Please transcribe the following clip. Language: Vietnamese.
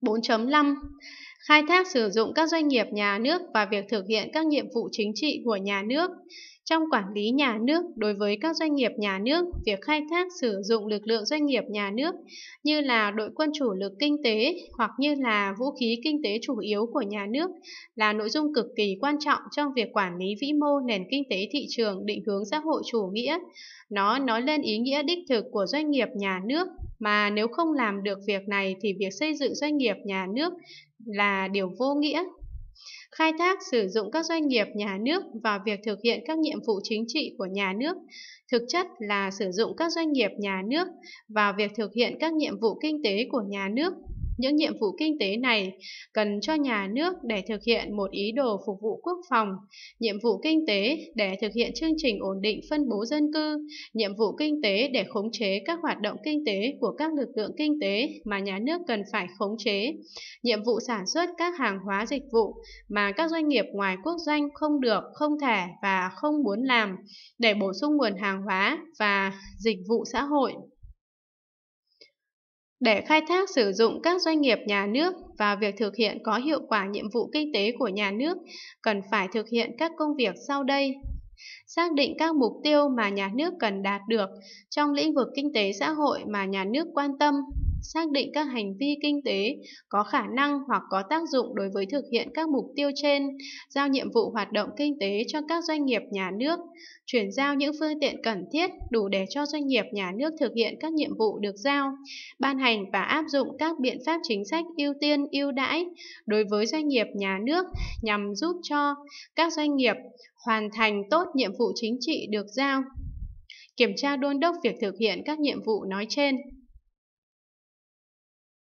4.5 khai thác sử dụng các doanh nghiệp nhà nước và việc thực hiện các nhiệm vụ chính trị của nhà nước. Trong quản lý nhà nước, đối với các doanh nghiệp nhà nước, việc khai thác sử dụng lực lượng doanh nghiệp nhà nước như là đội quân chủ lực kinh tế hoặc như là vũ khí kinh tế chủ yếu của nhà nước là nội dung cực kỳ quan trọng trong việc quản lý vĩ mô nền kinh tế thị trường định hướng xã hội chủ nghĩa. Nó nói lên ý nghĩa đích thực của doanh nghiệp nhà nước mà nếu không làm được việc này thì việc xây dựng doanh nghiệp nhà nước là điều vô nghĩa. Khai thác sử dụng các doanh nghiệp nhà nước vào việc thực hiện các nhiệm vụ chính trị của nhà nước thực chất là sử dụng các doanh nghiệp nhà nước vào việc thực hiện các nhiệm vụ kinh tế của nhà nước những nhiệm vụ kinh tế này cần cho nhà nước để thực hiện một ý đồ phục vụ quốc phòng, nhiệm vụ kinh tế để thực hiện chương trình ổn định phân bố dân cư, nhiệm vụ kinh tế để khống chế các hoạt động kinh tế của các lực lượng kinh tế mà nhà nước cần phải khống chế, nhiệm vụ sản xuất các hàng hóa dịch vụ mà các doanh nghiệp ngoài quốc doanh không được, không thể và không muốn làm để bổ sung nguồn hàng hóa và dịch vụ xã hội để khai thác sử dụng các doanh nghiệp nhà nước và việc thực hiện có hiệu quả nhiệm vụ kinh tế của nhà nước cần phải thực hiện các công việc sau đây xác định các mục tiêu mà nhà nước cần đạt được trong lĩnh vực kinh tế xã hội mà nhà nước quan tâm xác định các hành vi kinh tế có khả năng hoặc có tác dụng đối với thực hiện các mục tiêu trên, giao nhiệm vụ hoạt động kinh tế cho các doanh nghiệp nhà nước, chuyển giao những phương tiện cần thiết đủ để cho doanh nghiệp nhà nước thực hiện các nhiệm vụ được giao, ban hành và áp dụng các biện pháp chính sách ưu tiên ưu đãi đối với doanh nghiệp nhà nước nhằm giúp cho các doanh nghiệp hoàn thành tốt nhiệm vụ chính trị được giao kiểm tra đôn đốc việc thực hiện các nhiệm vụ nói trên